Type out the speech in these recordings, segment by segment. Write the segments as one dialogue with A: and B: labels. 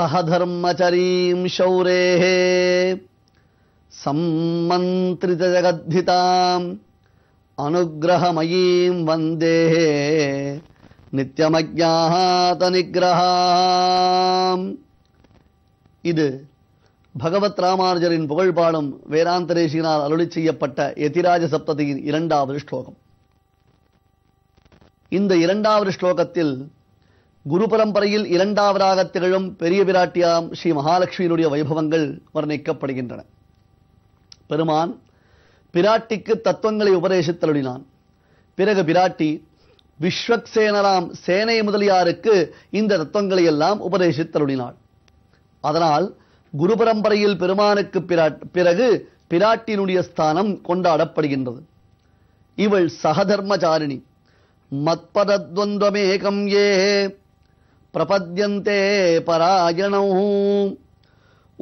A: सहधर्मचरीं சௌரே सम्मन्त्रितजगद्धिताम् अनुग्रहमयीं வந்தே நித்யமஜாத்தனிகிரகாம் இது பகவத் ராமானுஜரின் புகழ்பாடும் வேதாந்தரேஷினால் அருளி செய்யப்பட்ட எதிராஜ சப்ததியின் இரண்டாவது ஸ்லோகம் இந்த இரண்டாவது ஸ்லோகத்தில் குரு பரம்பரையில் இரண்டாவதாக திகழும் பெரிய பிராட்டியாம் ஸ்ரீ மகாலட்சுமியினுடைய வைபவங்கள் வர்ணிக்கப்படுகின்றன பெருமான் பிராட்டிக்கு தத்துவங்களை உபதேசித்தருளினான் பிறகு பிராட்டி விஸ்வக்சேனராம் சேனை முதலியாருக்கு இந்த தத்துவங்களை எல்லாம் உபதேசித்தருளினாள் அதனால் குரு பரம்பரையில் பெருமானுக்கு பிறகு பிராட்டியினுடைய ஸ்தானம் கொண்டாடப்படுகின்றது இவள் சகதர்மச்சாரிணி மத்பதத்வந்தமேகம் ஏ பிரபத்யந்தே பராயணௌ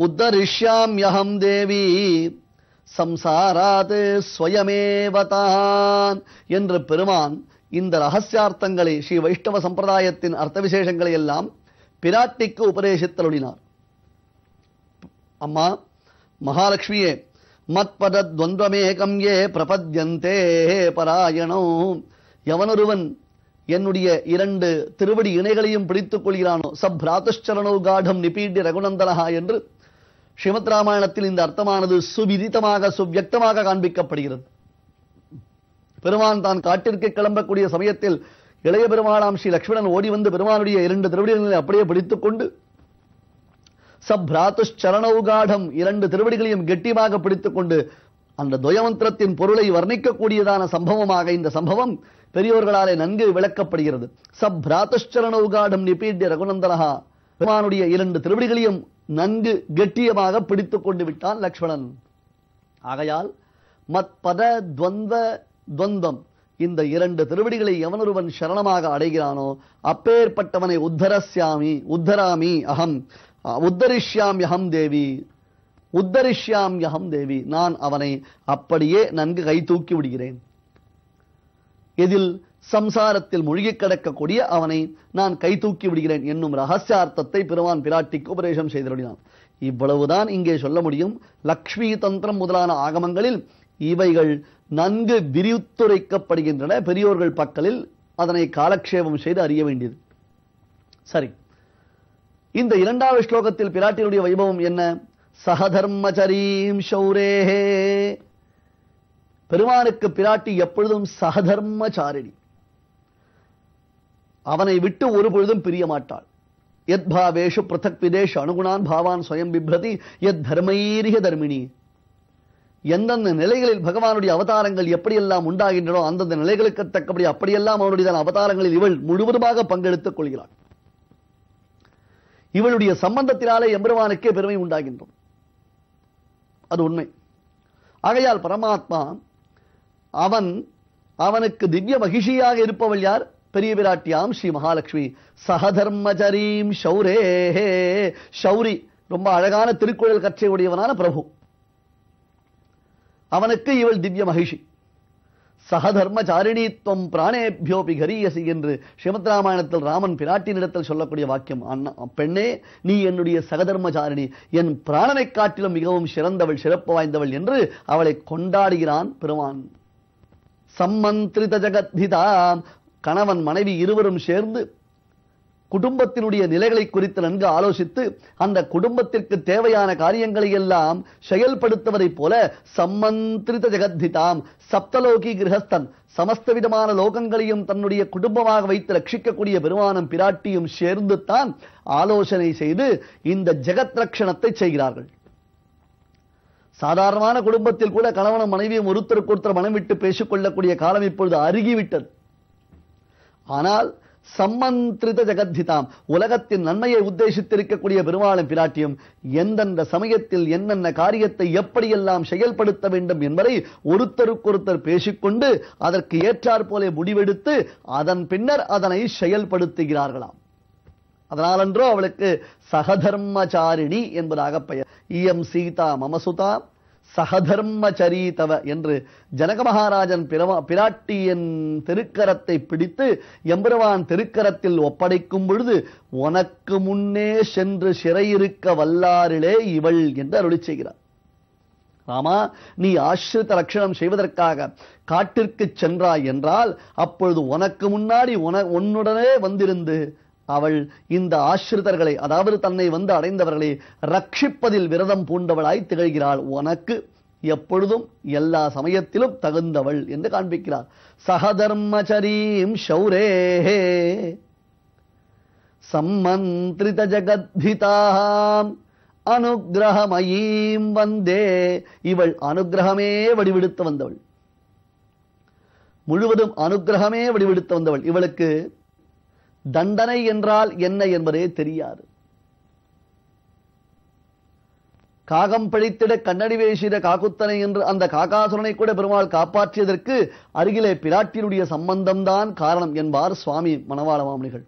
A: உத்தரிஷ்யாமியகம் தேவி சம்சாராது ஸ்வயமேவதான் என்று பெருமான் இந்த ரகசியார்த்தங்களை ஸ்ரீ வைஷ்ணவ சம்பிரதாயத்தின் அர்த்த விசேஷங்களை எல்லாம் பிராட்டிக்கு உபதேசித்தருளினார் அம்மா மகாலட்சுமியே மத்பதத்வந்தமேகம் ஏ பிரபத்தியந்தே பராயணோ எவனொருவன் என்னுடைய இரண்டு திருவடி இணைகளையும் பிடித்துக் கொள்கிறானோ சப்ராத்துச்சரணோ காடம் நிபீட்டி ரகுநந்தனஹா என்று ஸ்ரீமத் ராமாயணத்தில் இந்த அர்த்தமானது சுவிதிதமாக சுவியக்தமாக காண்பிக்கப்படுகிறது பெருமான் தான் காட்டிற்கு கிளம்பக்கூடிய சமயத்தில் இளைய பெருமாளாம் ஸ்ரீ லக்ஷ்மணன் ஓடி வந்து பெருமானுடைய இரண்டு திருவடிகளை அப்படியே பிடித்துக் கொண்டு காடம் இரண்டு திருவடிகளையும் கெட்டியமாக பிடித்துக் கொண்டு அந்த துயமந்திரத்தின் பொருளை வர்ணிக்கக்கூடியதான சம்பவமாக இந்த சம்பவம் பெரியோர்களாலே நன்கு விளக்கப்படுகிறது சப்ராத்துஷ்சரணவுகாடம் நிபீட்ய ரகுநந்தனஹா பெருமானுடைய இரண்டு திருவடிகளையும் நன்கு கெட்டியமாக பிடித்துக் கொண்டு விட்டான் லக்ஷ்மணன் ஆகையால் மத்பத துவந்த துவந்தம் இந்த இரண்டு திருவடிகளை எவனொருவன் சரணமாக அடைகிறானோ அப்பேற்பட்டவனை உத்தரசியாமி உத்தராமி அகம் உத்தரிஷ்யாமி அகம் தேவி உத்தரிஷ்யாம் யகம் தேவி நான் அவனை அப்படியே நன்கு கை தூக்கி விடுகிறேன் இதில் சம்சாரத்தில் மூழ்கி கிடக்கக்கூடிய அவனை நான் கை தூக்கி விடுகிறேன் என்னும் ரகசியார்த்தத்தை பெருமான் பிராட்டிக்கு உபதேசம் செய்திருக்கிறான் இவ்வளவுதான் இங்கே சொல்ல முடியும் லக்ஷ்மி தந்திரம் முதலான ஆகமங்களில் இவைகள் நன்கு விரித்துரைக்கப்படுகின்றன பெரியோர்கள் பக்கலில் அதனை காலக்ஷேபம் செய்து அறிய வேண்டியது சரி இந்த இரண்டாவது ஸ்லோகத்தில் பிராட்டியினுடைய வைபவம் என்ன சகதர்மச்சரீம் ஷௌரேஹே பெருமானுக்கு பிராட்டி எப்பொழுதும் சகதர்மச்சாரிணி அவனை விட்டு ஒரு பொழுதும் பிரிய மாட்டாள் எத் பாவேஷு பிரதக் விதேஷ் அணுகுணான் பாவான் சுயம் பிப்ரதி எத் தர்மீரிக தர்மிணி எந்தெந்த நிலைகளில் பகவானுடைய அவதாரங்கள் எப்படியெல்லாம் உண்டாகின்றனோ அந்தந்த நிலைகளுக்கு தக்கபடி அப்படியெல்லாம் அவனுடைய அவதாரங்களில் இவள் முழுவதுமாக பங்கெடுத்துக் கொள்கிறாள் இவளுடைய சம்பந்தத்தினாலே எம்பெருமானுக்கே பெருமை உண்டாகின்றோம் அது உண்மை ஆகையால் பரமாத்மா அவன் அவனுக்கு திவ்ய மகிஷியாக இருப்பவள் யார் பெரிய பிராட்டியாம் ஸ்ரீ மகாலட்சுமி சகதர்மச்சரீம் ஷௌரேஹே ஷௌரி ரொம்ப அழகான திருக்குழல் கற்றையுடையவனான பிரபு அவனுக்கு இவள் திவ்ய மகிஷி சகதர்மச்சாரிணித்வம் பிராணேபியோபி கரியசி என்று ஸ்ரீமத் ராமாயணத்தில் ராமன் பிராட்டினிடத்தில் சொல்லக்கூடிய வாக்கியம் பெண்ணே நீ என்னுடைய சகதர்மச்சாரிணி என் பிராணனை காட்டிலும் மிகவும் சிறந்தவள் சிறப்பு வாய்ந்தவள் என்று அவளை கொண்டாடுகிறான் பெருமான் சம்மந்திரித ஜகத்பிதாம் கணவன் மனைவி இருவரும் சேர்ந்து குடும்பத்தினுடைய நிலைகளை குறித்து நன்கு ஆலோசித்து அந்த குடும்பத்திற்கு தேவையான காரியங்களை எல்லாம் செயல்படுத்துவதைப் போல சம்மந்திரித ஜெகத்திதாம் சப்தலோகி கிரகஸ்தன் சமஸ்தவிதமான லோகங்களையும் தன்னுடைய குடும்பமாக வைத்து ரட்சிக்கக்கூடிய பெருமானம் பிராட்டியும் சேர்ந்து தான் ஆலோசனை செய்து இந்த ஜெகத் ரட்சணத்தை செய்கிறார்கள் சாதாரணமான குடும்பத்தில் கூட கணவனும் மனைவியும் ஒருத்தருக்கு ஒருத்தர் மனம் விட்டு பேசிக்கொள்ளக்கூடிய காலம் இப்பொழுது அருகிவிட்டது ஆனால் சம்மந்திரித ஜகத்திதாம் உலகத்தின் நன்மையை உத்தேசித்திருக்கக்கூடிய பெருமாளும் பிராட்டியும் எந்தெந்த சமயத்தில் என்னென்ன காரியத்தை எப்படியெல்லாம் செயல்படுத்த வேண்டும் என்பதை ஒருத்தருக்கொருத்தர் பேசிக்கொண்டு அதற்கு ஏற்றாற் போலே முடிவெடுத்து அதன் பின்னர் அதனை செயல்படுத்துகிறார்களாம் அதனாலன்றோ அவளுக்கு சகதர்மச்சாரிணி என்பதாக பெயர் இஎம் சீதா மமசுதா சகதர்மச்சரீதவ என்று ஜனக மகாராஜன் பிராட்டியின் திருக்கரத்தை பிடித்து எம்பெருவான் திருக்கரத்தில் ஒப்படைக்கும் பொழுது உனக்கு முன்னே சென்று சிறையிருக்க வல்லாரிலே இவள் என்று அருளி செய்கிறார் ராமா நீ ஆசிரித்த லட்சணம் செய்வதற்காக காட்டிற்கு சென்றாய் என்றால் அப்பொழுது உனக்கு முன்னாடி உன உன்னுடனே வந்திருந்து அவள் இந்த ஆசிரிதர்களை அதாவது தன்னை வந்து அடைந்தவர்களை ரட்சிப்பதில் விரதம் பூண்டவளாய் திகழ்கிறாள் உனக்கு எப்பொழுதும் எல்லா சமயத்திலும் தகுந்தவள் என்று காண்பிக்கிறார் சகதர்மச்சரீம் ஷௌரேஹே சம்மந்திரித ஜகத்விதாம் அனுகிரகமயீம் வந்தே இவள் அனுகிரகமே வடிவெடுத்து வந்தவள் முழுவதும் அனுகிரகமே வடிவெடுத்து வந்தவள் இவளுக்கு தண்டனை என்றால் என்ன என்பதே தெரியாது காகம் பிழைத்திட கண்ணடி வேசிட காக்குத்தனை என்று அந்த காகாசுரனை கூட பெருமாள் காப்பாற்றியதற்கு அருகிலே பிராட்டியினுடைய சம்பந்தம்தான் காரணம் என்பார் சுவாமி மனவாள மாமணிகள்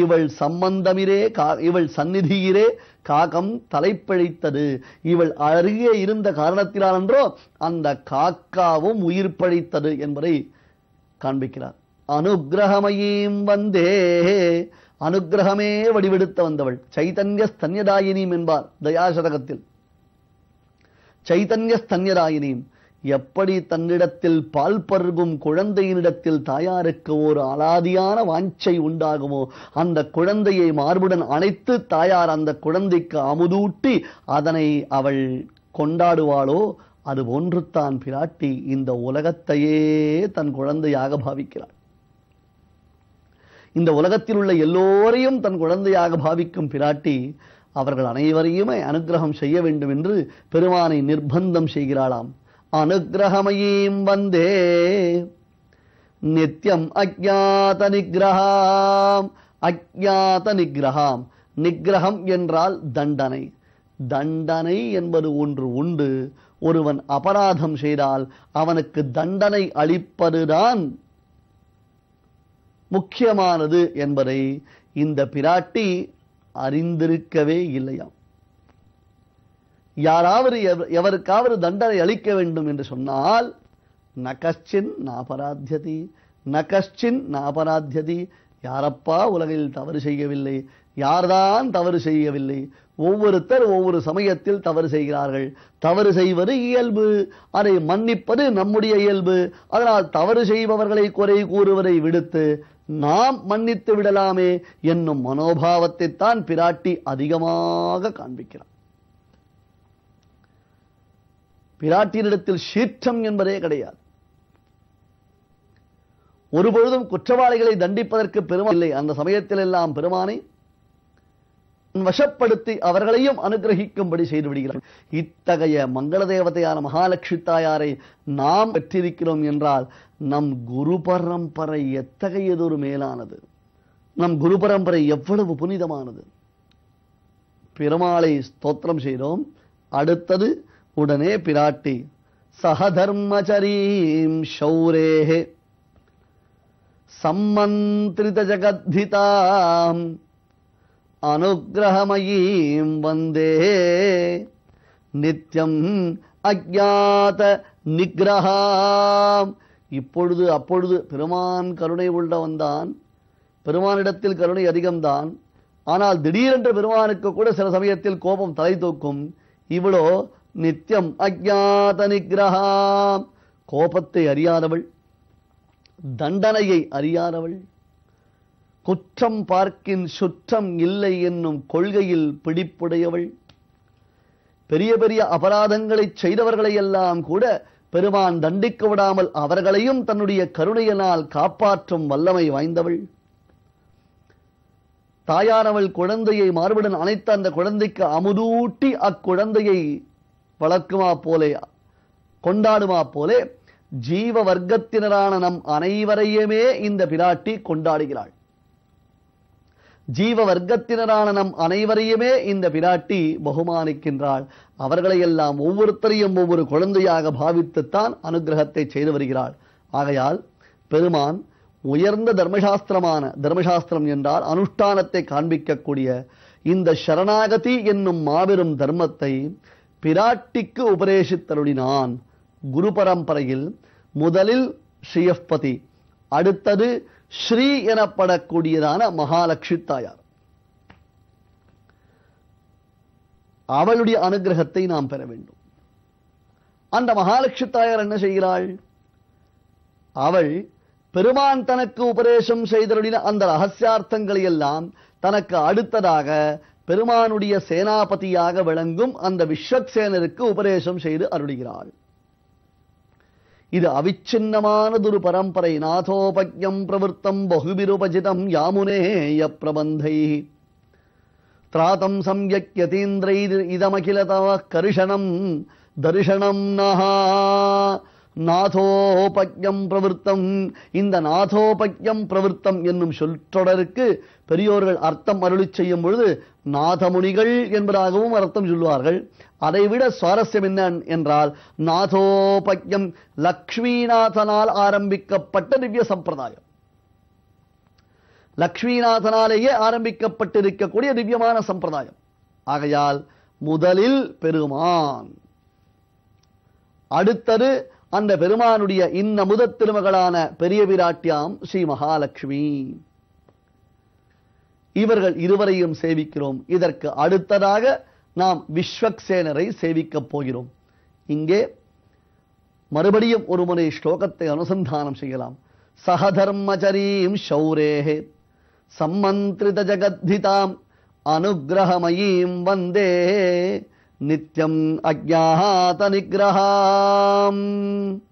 A: இவள் சம்பந்தமிரே இவள் சந்நிதியிலே காகம் தலைப்பழித்தது இவள் அருகே இருந்த காரணத்தினாலன்றோ அந்த காக்காவும் உயிர் பழித்தது என்பதை காண்பிக்கிறார் அனுகிரகமயீம் வந்தே அனுகிரகமே வடிவெடுத்த வந்தவள் சைதன்ய ஸ்தன்யதாயினியும் என்பார் தயாசதகத்தில் சைதன்ய ஸ்தன்யதாயினியும் எப்படி தன்னிடத்தில் பால் பருகும் குழந்தையினிடத்தில் தாயாருக்கு ஒரு அலாதியான வாஞ்சை உண்டாகுமோ அந்த குழந்தையை மார்புடன் அணைத்து தாயார் அந்த குழந்தைக்கு அமுதூட்டி அதனை அவள் கொண்டாடுவாளோ அது ஒன்றுத்தான் பிராட்டி இந்த உலகத்தையே தன் குழந்தையாக பாவிக்கிறாள் இந்த உலகத்தில் உள்ள எல்லோரையும் தன் குழந்தையாக பாவிக்கும் பிராட்டி அவர்கள் அனைவரையுமே அனுகிரகம் செய்ய வேண்டும் என்று பெருமானை நிர்பந்தம் செய்கிறாளாம் அனுகிரகமையும் வந்தே நித்தியம் அக்ஞாத நிகிரகாம் அக்ஞாத நிகிரகாம் நிகிரகம் என்றால் தண்டனை தண்டனை என்பது ஒன்று உண்டு ஒருவன் அபராதம் செய்தால் அவனுக்கு தண்டனை அளிப்பதுதான் முக்கியமானது என்பதை இந்த பிராட்டி அறிந்திருக்கவே இல்லையாம் யாராவது எவருக்காவது தண்டனை அளிக்க வேண்டும் என்று சொன்னால் நகஸ்டின் நாபராத்தியதி நகஸ்டின் நாபராத்தியதி யாரப்பா உலகில் தவறு செய்யவில்லை யார்தான் தவறு செய்யவில்லை ஒவ்வொருத்தர் ஒவ்வொரு சமயத்தில் தவறு செய்கிறார்கள் தவறு செய்வது இயல்பு அதை மன்னிப்பது நம்முடைய இயல்பு அதனால் தவறு செய்பவர்களை குறை கூறுவதை விடுத்து நாம் மன்னித்து விடலாமே என்னும் மனோபாவத்தை தான் பிராட்டி அதிகமாக காண்பிக்கிறார் பிராட்டியனிடத்தில் சீற்றம் என்பதே கிடையாது ஒருபொழுதும் குற்றவாளிகளை தண்டிப்பதற்கு பெருமாள் இல்லை அந்த சமயத்தில் எல்லாம் பெருமானை வசப்படுத்தி அவர்களையும் அனுகிரகிக்கும்படி செய்து விடுகிறார் இத்தகைய மங்கள தேவதையான மகாலட்சுமி தாயாரை நாம் பெற்றிருக்கிறோம் என்றால் நம் குரு பரம்பரை எத்தகையதொரு மேலானது நம் குரு பரம்பரை எவ்வளவு புனிதமானது பெருமாளை ஸ்தோத்திரம் செய்தோம் அடுத்தது உடனே பிராட்டி சகதர்மச்சரீம் சௌரே சம்மந்திரித ஜகத்திதாம் அனுகிரகமயீம் வந்தே நித்தியம் அஜாத நிகிரகாம் இப்பொழுது அப்பொழுது பெருமான் கருணை உள்ளவன்தான் பெருமானிடத்தில் கருணை அதிகம்தான் ஆனால் திடீரென்று பெருமானுக்கு கூட சில சமயத்தில் கோபம் தலை தூக்கும் இவ்வளோ நித்தியம் அஜாத நிகிரகாம் கோபத்தை அறியாதவள் தண்டனையை அறியாதவள் குற்றம் பார்க்கின் சுற்றம் இல்லை என்னும் கொள்கையில் பிடிப்புடையவள் பெரிய பெரிய அபராதங்களை செய்தவர்களையெல்லாம் கூட பெருமான் தண்டிக்க விடாமல் அவர்களையும் தன்னுடைய கருணையினால் காப்பாற்றும் வல்லமை வாய்ந்தவள் தாயானவள் குழந்தையை மார்புடன் அணைத்த அந்த குழந்தைக்கு அமுதூட்டி அக்குழந்தையை வளர்க்குமா போலே கொண்டாடுமா போலே ஜீவ வர்க்கத்தினரான நம் அனைவரையுமே இந்த பிராட்டி கொண்டாடுகிறாள் ஜீவ வர்க்கத்தினரான நம் அனைவரையுமே இந்த பிராட்டி பகுமானிக்கின்றாள் அவர்களை எல்லாம் ஒவ்வொருத்தரையும் ஒவ்வொரு குழந்தையாக பாவித்துத்தான் அனுகிரகத்தை செய்து வருகிறாள் ஆகையால் பெருமான் உயர்ந்த தர்மசாஸ்திரமான தர்மசாஸ்திரம் என்றால் அனுஷ்டானத்தை காண்பிக்கக்கூடிய இந்த சரணாகதி என்னும் மாபெரும் தர்மத்தை பிராட்டிக்கு உபதேசித்தருளினான் குரு பரம்பரையில் முதலில் ஸ்ரீயஸ்பதி அடுத்தது ஸ்ரீ எனப்படக்கூடியதான மகாலட்சுமி தாயார் அவளுடைய அனுகிரகத்தை நாம் பெற வேண்டும் அந்த மகாலட்சுமி தாயார் என்ன செய்கிறாள் அவள் பெருமான் தனக்கு உபதேசம் செய்தருடைய அந்த ரகசியார்த்தங்களை எல்லாம் தனக்கு அடுத்ததாக பெருமானுடைய சேனாபதியாக விளங்கும் அந்த விஸ்வக்சேனருக்கு உபதேசம் செய்து அருளுகிறாள் இது அவிச்சின்னமானதொரு பரம்பரை நாதோபஜம் பிரவருத்தம் பகுபிருபஜிதம் யாமுனேய பிரபந்தை திராதம் சம்யக்கியதீந்திரை இதமகில தவ கரிஷணம் தரிசனம் நகா நாதோபஜம் பிரவருத்தம் இந்த நாதோபஜம் பிரவருத்தம் என்னும் சொற்றொடருக்கு பெரியோர்கள் அர்த்தம் அருளி செய்யும் பொழுது நாதமுனிகள் என்பதாகவும் அர்த்தம் சொல்வார்கள் அதைவிட சுவாரஸ்யம் என்ன என்றால் நாதோபக்யம் லக்ஷ்மிநாதனால் ஆரம்பிக்கப்பட்ட திவ்ய சம்பிரதாயம் லக்ஷ்மிநாதனாலேயே ஆரம்பிக்கப்பட்டிருக்கக்கூடிய திவ்யமான சம்பிரதாயம் ஆகையால் முதலில் பெருமான் அடுத்தது அந்த பெருமானுடைய முத திருமகளான பெரிய விராட்டியாம் ஸ்ரீ மகாலட்சுமி இவர்கள் இருவரையும் சேவிக்கிறோம் இதற்கு அடுத்ததாக நாம் விஸ்வக்சேனரை சேவிக்கப் போகிறோம் இங்கே மறுபடியும் ஒருமுறை ஸ்லோகத்தை அனுசந்தானம் செய்யலாம் சகதர்மச்சரீம் ஷௌரேஹே சம்மந்திரித ஜகத்திதாம் அனுகிரகமயீம் வந்தே நித்யம் அஜாத நிகிரகாம்